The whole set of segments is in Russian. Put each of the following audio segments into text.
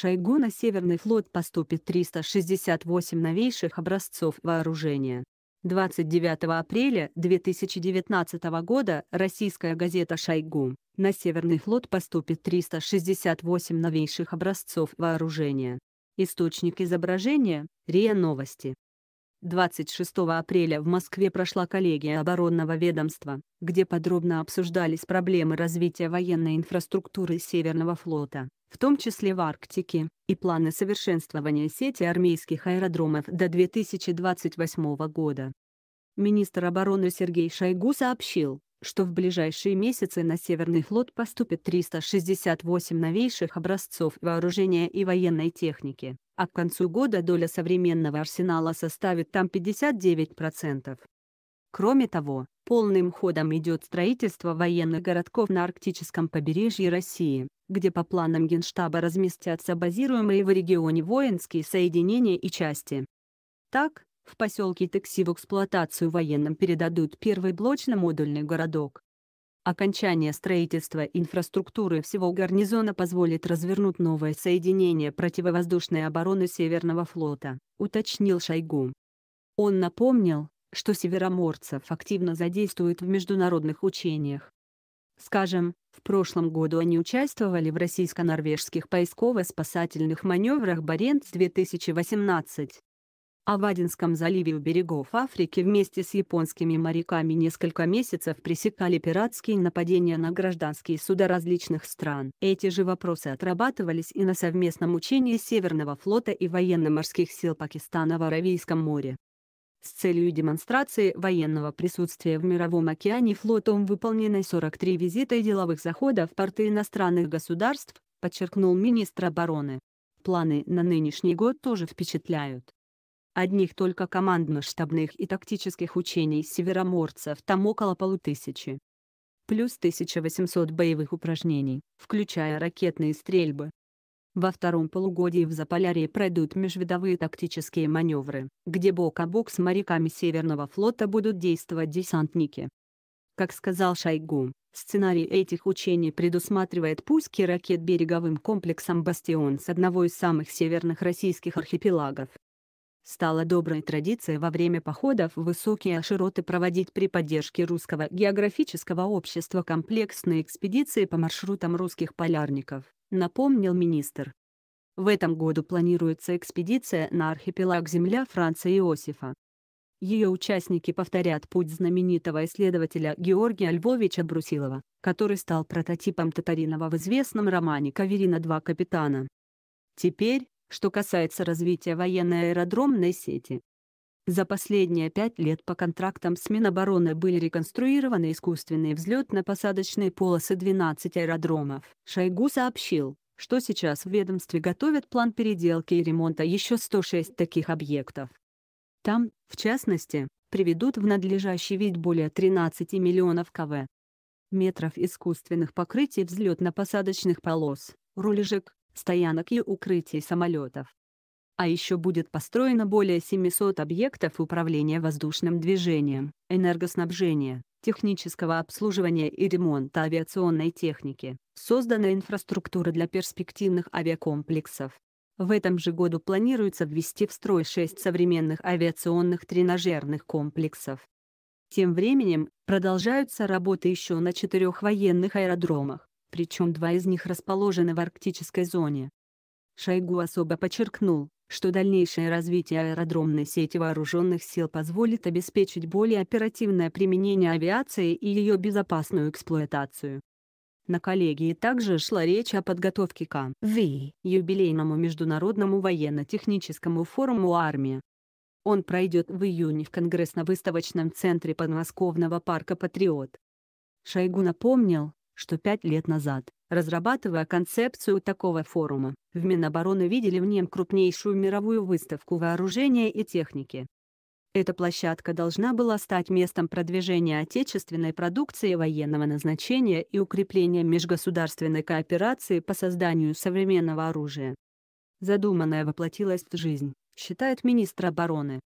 Шойгу Северный флот поступит 368 новейших образцов вооружения. 29 апреля 2019 года российская газета «Шойгу» на Северный флот поступит 368 новейших образцов вооружения. Источник изображения – РИА Новости. 26 апреля в Москве прошла коллегия оборонного ведомства, где подробно обсуждались проблемы развития военной инфраструктуры Северного флота в том числе в Арктике, и планы совершенствования сети армейских аэродромов до 2028 года. Министр обороны Сергей Шойгу сообщил, что в ближайшие месяцы на Северный флот поступит 368 новейших образцов вооружения и военной техники, а к концу года доля современного арсенала составит там 59%. Кроме того, Полным ходом идет строительство военных городков на арктическом побережье России, где по планам Генштаба разместятся базируемые в регионе воинские соединения и части. Так, в поселке Текси в эксплуатацию военным передадут первый блочно-модульный городок. Окончание строительства инфраструктуры всего гарнизона позволит развернуть новое соединение противовоздушной обороны Северного флота, уточнил Шойгу. Он напомнил, что североморцев активно задействуют в международных учениях. Скажем, в прошлом году они участвовали в российско-норвежских поисково-спасательных маневрах «Баренц-2018». А в Адинском заливе у берегов Африки вместе с японскими моряками несколько месяцев пресекали пиратские нападения на гражданские суда различных стран. Эти же вопросы отрабатывались и на совместном учении Северного флота и военно-морских сил Пакистана в Аравийском море. С целью демонстрации военного присутствия в Мировом океане флотом выполнены 43 визита деловых заходов в порты иностранных государств, подчеркнул министр обороны. Планы на нынешний год тоже впечатляют. Одних только командно-штабных и тактических учений североморцев там около полутысячи. Плюс 1800 боевых упражнений, включая ракетные стрельбы, во втором полугодии в Заполярье пройдут межвидовые тактические маневры, где бок о бок с моряками Северного флота будут действовать десантники. Как сказал Шойгу, сценарий этих учений предусматривает пуски ракет береговым комплексом «Бастион» с одного из самых северных российских архипелагов. Стало доброй традицией во время походов в высокие широты проводить при поддержке Русского географического общества комплексные экспедиции по маршрутам русских полярников напомнил министр. В этом году планируется экспедиция на архипелаг Земля Франца Иосифа. Ее участники повторят путь знаменитого исследователя Георгия Львовича Брусилова, который стал прототипом Татаринова в известном романе «Каверина. Два капитана». Теперь, что касается развития военной аэродромной сети, за последние пять лет по контрактам с Минобороны были реконструированы искусственные взлетно-посадочные полосы 12 аэродромов. Шойгу сообщил, что сейчас в ведомстве готовят план переделки и ремонта еще 106 таких объектов. Там, в частности, приведут в надлежащий вид более 13 миллионов кв. метров искусственных покрытий взлетно-посадочных полос, рулежек, стоянок и укрытий самолетов а еще будет построено более 700 объектов управления воздушным движением, энергоснабжения, технического обслуживания и ремонта авиационной техники, создана инфраструктура для перспективных авиакомплексов. В этом же году планируется ввести в строй 6 современных авиационных тренажерных комплексов. Тем временем, продолжаются работы еще на четырех военных аэродромах, причем два из них расположены в арктической зоне, Шойгу особо подчеркнул, что дальнейшее развитие аэродромной сети вооруженных сил позволит обеспечить более оперативное применение авиации и ее безопасную эксплуатацию. На коллегии также шла речь о подготовке к ВИ юбилейному международному военно-техническому форуму армии. Он пройдет в июне в Конгрессно-выставочном центре подмосковного парка «Патриот». Шойгу напомнил, что пять лет назад, разрабатывая концепцию такого форума, в Минобороны видели в нем крупнейшую мировую выставку вооружения и техники. Эта площадка должна была стать местом продвижения отечественной продукции военного назначения и укрепления межгосударственной кооперации по созданию современного оружия. Задуманное воплотилось в жизнь, считает министр обороны.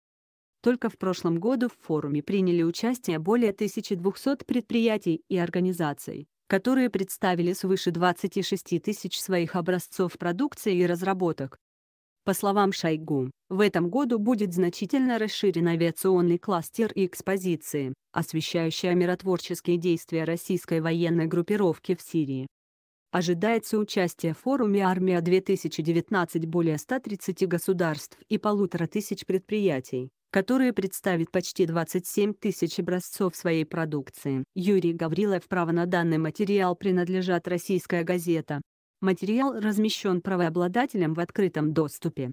Только в прошлом году в форуме приняли участие более 1200 предприятий и организаций которые представили свыше 26 тысяч своих образцов продукции и разработок. По словам Шойгу, в этом году будет значительно расширен авиационный кластер и экспозиции, освещающие миротворческие действия российской военной группировки в Сирии. Ожидается участие в форуме «Армия-2019» более 130 государств и полутора тысяч предприятий, которая представит почти 27 тысяч образцов своей продукции. Юрий Гаврилов право на данный материал принадлежат «Российская газета». Материал размещен правообладателем в открытом доступе.